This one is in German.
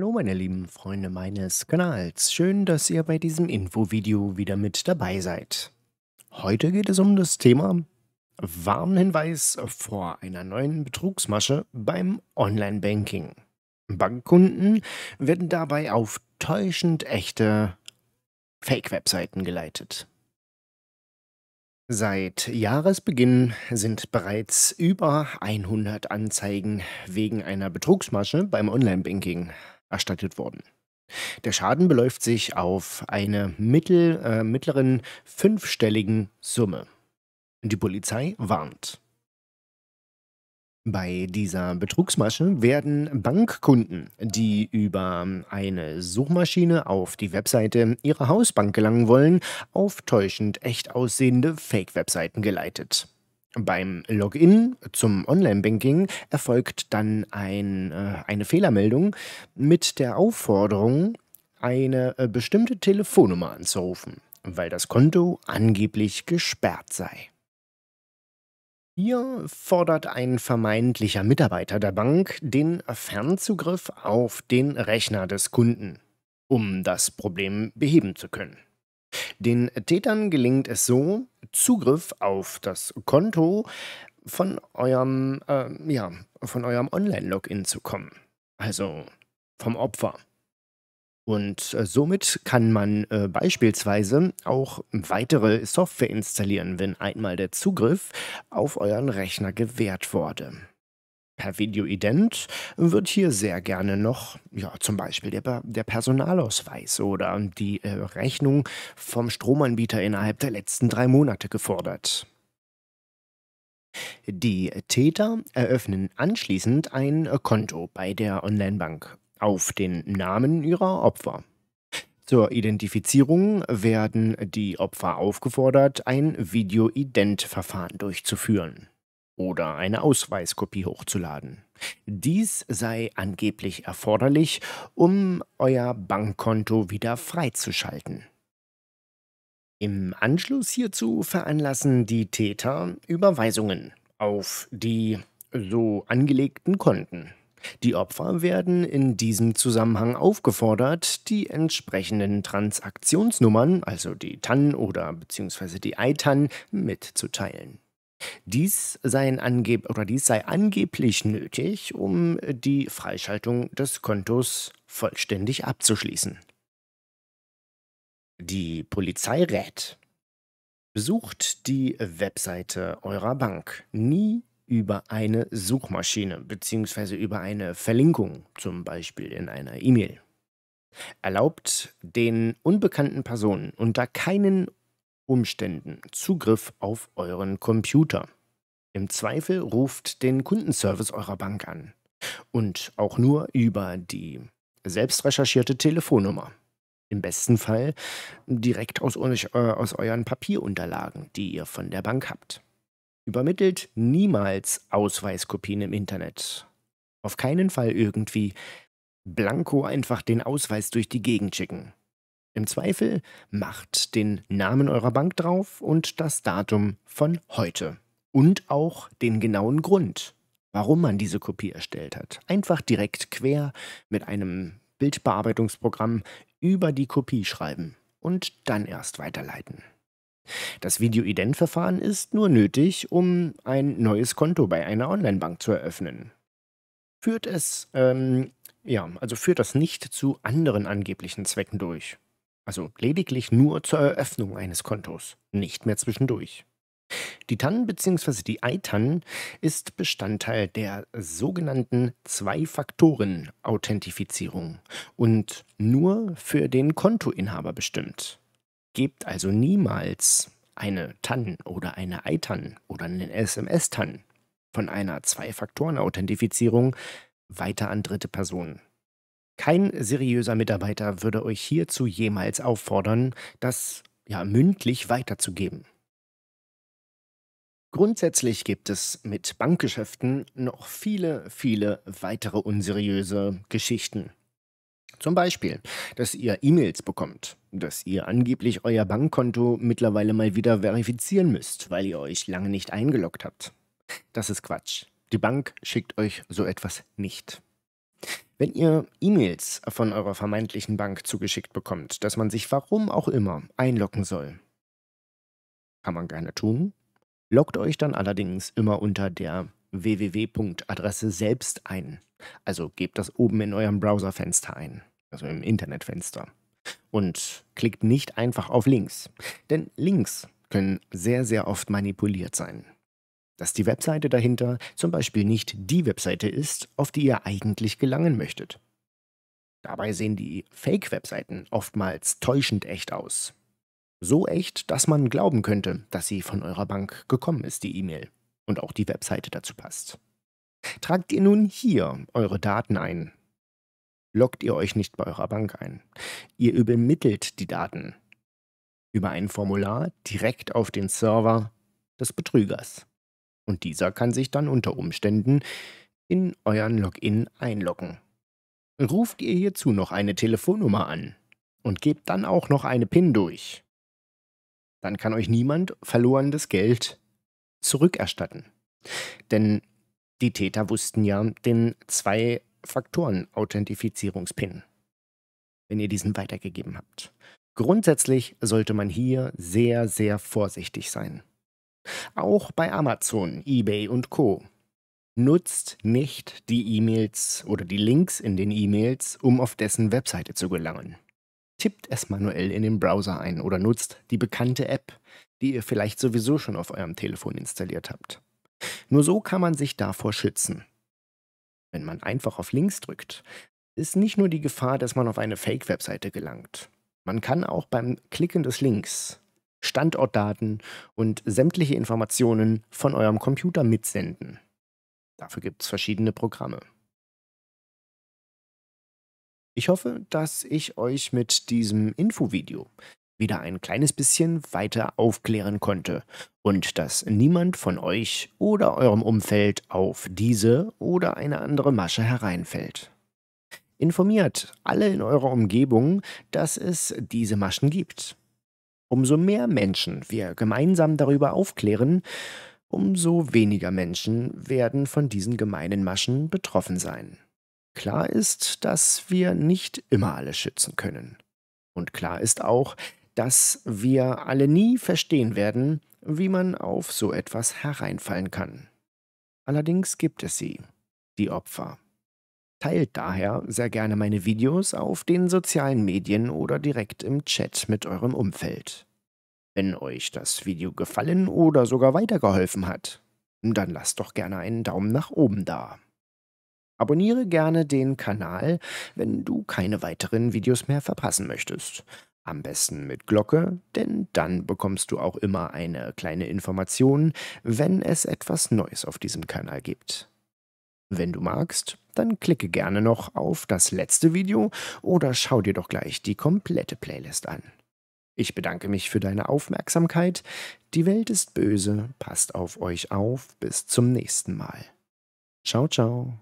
Hallo meine lieben Freunde meines Kanals, schön, dass ihr bei diesem Infovideo wieder mit dabei seid. Heute geht es um das Thema Warnhinweis vor einer neuen Betrugsmasche beim Online-Banking. Bankkunden werden dabei auf täuschend echte Fake-Webseiten geleitet. Seit Jahresbeginn sind bereits über 100 Anzeigen wegen einer Betrugsmasche beim Online-Banking erstattet worden. Der Schaden beläuft sich auf eine mittel, äh, mittleren fünfstelligen Summe. Die Polizei warnt. Bei dieser Betrugsmasche werden Bankkunden, die über eine Suchmaschine auf die Webseite ihrer Hausbank gelangen wollen, auf täuschend echt aussehende Fake-Webseiten geleitet. Beim Login zum Online-Banking erfolgt dann ein, äh, eine Fehlermeldung mit der Aufforderung, eine äh, bestimmte Telefonnummer anzurufen, weil das Konto angeblich gesperrt sei. Hier fordert ein vermeintlicher Mitarbeiter der Bank den Fernzugriff auf den Rechner des Kunden, um das Problem beheben zu können. Den Tätern gelingt es so, Zugriff auf das Konto von eurem, äh, ja, von eurem Online-Login zu kommen. Also vom Opfer. Und äh, somit kann man äh, beispielsweise auch weitere Software installieren, wenn einmal der Zugriff auf euren Rechner gewährt wurde. Per Videoident wird hier sehr gerne noch ja, zum Beispiel der, der Personalausweis oder die äh, Rechnung vom Stromanbieter innerhalb der letzten drei Monate gefordert. Die Täter eröffnen anschließend ein äh, Konto bei der Onlinebank auf den Namen ihrer Opfer. Zur Identifizierung werden die Opfer aufgefordert, ein Videoident-Verfahren durchzuführen oder eine Ausweiskopie hochzuladen. Dies sei angeblich erforderlich, um euer Bankkonto wieder freizuschalten. Im Anschluss hierzu veranlassen die Täter Überweisungen auf die so angelegten Konten. Die Opfer werden in diesem Zusammenhang aufgefordert, die entsprechenden Transaktionsnummern, also die TAN oder bzw. die ITAN, mitzuteilen. Dies seien angeb oder dies sei angeblich nötig, um die Freischaltung des Kontos vollständig abzuschließen. Die Polizei rät. Besucht die Webseite eurer Bank nie über eine Suchmaschine bzw. über eine Verlinkung, zum Beispiel in einer E-Mail. Erlaubt den unbekannten Personen unter keinen Umständen Zugriff auf euren Computer. Im Zweifel ruft den Kundenservice eurer Bank an. Und auch nur über die selbst recherchierte Telefonnummer. Im besten Fall direkt aus, äh, aus euren Papierunterlagen, die ihr von der Bank habt. Übermittelt niemals Ausweiskopien im Internet. Auf keinen Fall irgendwie blanko einfach den Ausweis durch die Gegend schicken. Im Zweifel macht den Namen eurer Bank drauf und das Datum von heute. Und auch den genauen Grund, warum man diese Kopie erstellt hat. Einfach direkt quer mit einem Bildbearbeitungsprogramm über die Kopie schreiben und dann erst weiterleiten. Das Video-Ident-Verfahren ist nur nötig, um ein neues Konto bei einer Online-Bank zu eröffnen. Führt es, ähm, ja, also führt das nicht zu anderen angeblichen Zwecken durch. Also lediglich nur zur Eröffnung eines Kontos, nicht mehr zwischendurch. Die TAN bzw. die ITAN ist Bestandteil der sogenannten Zwei-Faktoren-Authentifizierung und nur für den Kontoinhaber bestimmt. Gebt also niemals eine TAN oder eine ITAN oder eine SMS-TAN von einer Zwei-Faktoren-Authentifizierung weiter an dritte Personen. Kein seriöser Mitarbeiter würde euch hierzu jemals auffordern, das ja mündlich weiterzugeben. Grundsätzlich gibt es mit Bankgeschäften noch viele, viele weitere unseriöse Geschichten. Zum Beispiel, dass ihr E-Mails bekommt, dass ihr angeblich euer Bankkonto mittlerweile mal wieder verifizieren müsst, weil ihr euch lange nicht eingeloggt habt. Das ist Quatsch. Die Bank schickt euch so etwas nicht. Wenn ihr E-Mails von eurer vermeintlichen Bank zugeschickt bekommt, dass man sich warum auch immer einloggen soll, kann man gerne tun. Loggt euch dann allerdings immer unter der www.adresse selbst ein. Also gebt das oben in eurem Browserfenster ein, also im Internetfenster. Und klickt nicht einfach auf Links, denn Links können sehr, sehr oft manipuliert sein dass die Webseite dahinter zum Beispiel nicht die Webseite ist, auf die ihr eigentlich gelangen möchtet. Dabei sehen die Fake-Webseiten oftmals täuschend echt aus. So echt, dass man glauben könnte, dass sie von eurer Bank gekommen ist, die E-Mail, und auch die Webseite dazu passt. Tragt ihr nun hier eure Daten ein, loggt ihr euch nicht bei eurer Bank ein. Ihr übermittelt die Daten über ein Formular direkt auf den Server des Betrügers und dieser kann sich dann unter Umständen in euren Login einloggen. Ruft ihr hierzu noch eine Telefonnummer an und gebt dann auch noch eine PIN durch, dann kann euch niemand verlorenes Geld zurückerstatten. Denn die Täter wussten ja den Zwei-Faktoren-Authentifizierungspin, wenn ihr diesen weitergegeben habt. Grundsätzlich sollte man hier sehr, sehr vorsichtig sein auch bei Amazon, eBay und Co. Nutzt nicht die E-Mails oder die Links in den E-Mails, um auf dessen Webseite zu gelangen. Tippt es manuell in den Browser ein oder nutzt die bekannte App, die ihr vielleicht sowieso schon auf eurem Telefon installiert habt. Nur so kann man sich davor schützen. Wenn man einfach auf Links drückt, ist nicht nur die Gefahr, dass man auf eine Fake-Webseite gelangt. Man kann auch beim Klicken des Links Standortdaten und sämtliche Informationen von eurem Computer mitsenden. Dafür gibt es verschiedene Programme. Ich hoffe, dass ich euch mit diesem Infovideo wieder ein kleines bisschen weiter aufklären konnte und dass niemand von euch oder eurem Umfeld auf diese oder eine andere Masche hereinfällt. Informiert alle in eurer Umgebung, dass es diese Maschen gibt Umso mehr Menschen wir gemeinsam darüber aufklären, umso weniger Menschen werden von diesen gemeinen Maschen betroffen sein. Klar ist, dass wir nicht immer alle schützen können. Und klar ist auch, dass wir alle nie verstehen werden, wie man auf so etwas hereinfallen kann. Allerdings gibt es sie, die Opfer. Teilt daher sehr gerne meine Videos auf den sozialen Medien oder direkt im Chat mit eurem Umfeld. Wenn euch das Video gefallen oder sogar weitergeholfen hat, dann lasst doch gerne einen Daumen nach oben da. Abonniere gerne den Kanal, wenn du keine weiteren Videos mehr verpassen möchtest. Am besten mit Glocke, denn dann bekommst du auch immer eine kleine Information, wenn es etwas Neues auf diesem Kanal gibt. Wenn du magst, dann klicke gerne noch auf das letzte Video oder schau dir doch gleich die komplette Playlist an. Ich bedanke mich für deine Aufmerksamkeit. Die Welt ist böse, passt auf euch auf, bis zum nächsten Mal. Ciao, ciao.